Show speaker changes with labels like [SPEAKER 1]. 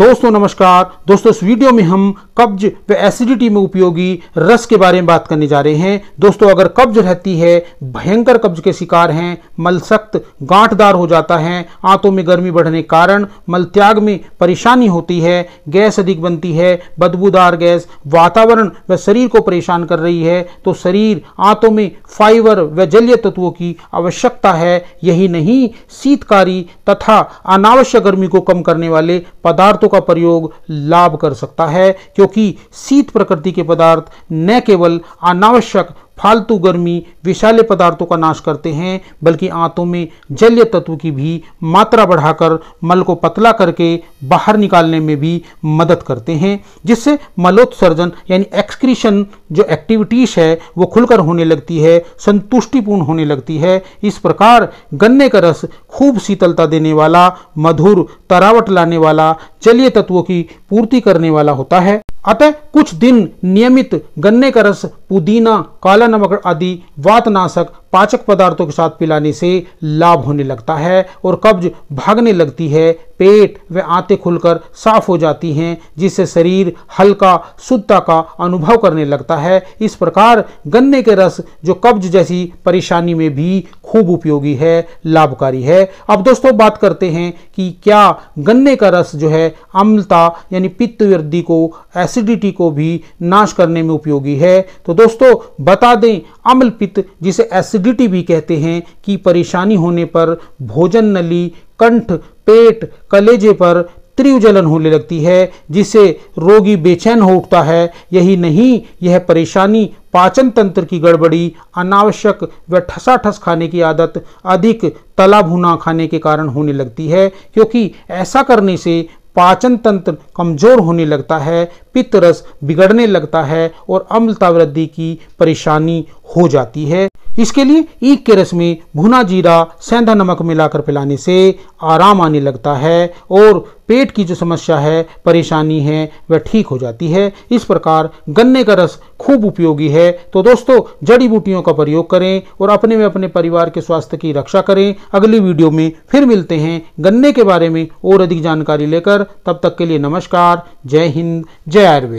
[SPEAKER 1] दोस्तों नमस्कार दोस्तों इस वीडियो में हम कब्ज व एसिडिटी में उपयोगी रस के बारे में बात करने जा रहे हैं दोस्तों अगर कब्ज रहती है भयंकर कब्ज के शिकार हैं मल सख्त गांठदार हो जाता है आंतों में गर्मी बढ़ने के कारण मल त्याग में परेशानी होती है गैस अधिक बनती है बदबूदार गैस वातावरण व शरीर को परेशान कर रही है तो शरीर आंतों में फाइबर व जलीय तत्वों की आवश्यकता है यही नहीं शीतकारी तथा अनावश्यक गर्मी को कम करने वाले पदार्थों पदार्थों का प्रयोग लाभ कर सकता है क्योंकि शीत प्रकृति के पदार्थ न केवल अनावश्यक फालतू गर्मी विशाले पदार्थों का नाश करते हैं बल्कि आंतों में जलीय तत्व की भी मात्रा बढ़ाकर मल को पतला करके बाहर निकालने में भी मदद करते हैं जिससे मलोत्सर्जन यानी एक्सक्रीशन जो एक्टिविटीज है वो खुलकर होने लगती है संतुष्टिपूर्ण होने लगती है इस प्रकार गन्ने का रस खूब शीतलता देने वाला मधुर तरावट लाने वाला जलीय तत्वों की पूर्ति करने वाला होता है अतः कुछ दिन नियमित गन्ने का रस पुदीना काला नमक आदि वातनाशक पाचक पदार्थों के साथ पिलाने से लाभ होने लगता है और कब्ज भागने लगती है पेट व आते खुलकर साफ हो जाती हैं जिससे शरीर हल्का शुद्धता का अनुभव करने लगता है इस प्रकार गन्ने के रस जो कब्ज जैसी परेशानी में भी खूब उपयोगी है लाभकारी है अब दोस्तों बात करते हैं कि क्या गन्ने का रस जो है अम्लता यानी पित्त वृद्धि को एसिडिटी को भी नाश करने में उपयोगी है तो दोस्तों बता दें अम्ल पित्त जिसे एसिड एसिडिटी भी कहते हैं कि परेशानी होने पर भोजन नली कंठ पेट कलेजे पर तीव्र जलन होने लगती है जिससे रोगी बेचैन हो उठता है यही नहीं यह परेशानी पाचन तंत्र की गड़बड़ी अनावश्यक व ठसाठस खाने की आदत अधिक तला भुना खाने के कारण होने लगती है क्योंकि ऐसा करने से पाचन तंत्र कमजोर होने लगता है पित्तरस बिगड़ने लगता है और अम्लता वृद्धि की परेशानी हो जाती है इसके लिए ईख के रस में भुना जीरा सेंधा नमक मिलाकर पिलाने से आराम आने लगता है और पेट की जो समस्या है परेशानी है वह ठीक हो जाती है इस प्रकार गन्ने का रस खूब उपयोगी है तो दोस्तों जड़ी बूटियों का प्रयोग करें और अपने में अपने परिवार के स्वास्थ्य की रक्षा करें अगली वीडियो में फिर मिलते हैं गन्ने के बारे में और अधिक जानकारी लेकर तब तक के लिए नमस्कार जय हिंद जय आयुर्वेद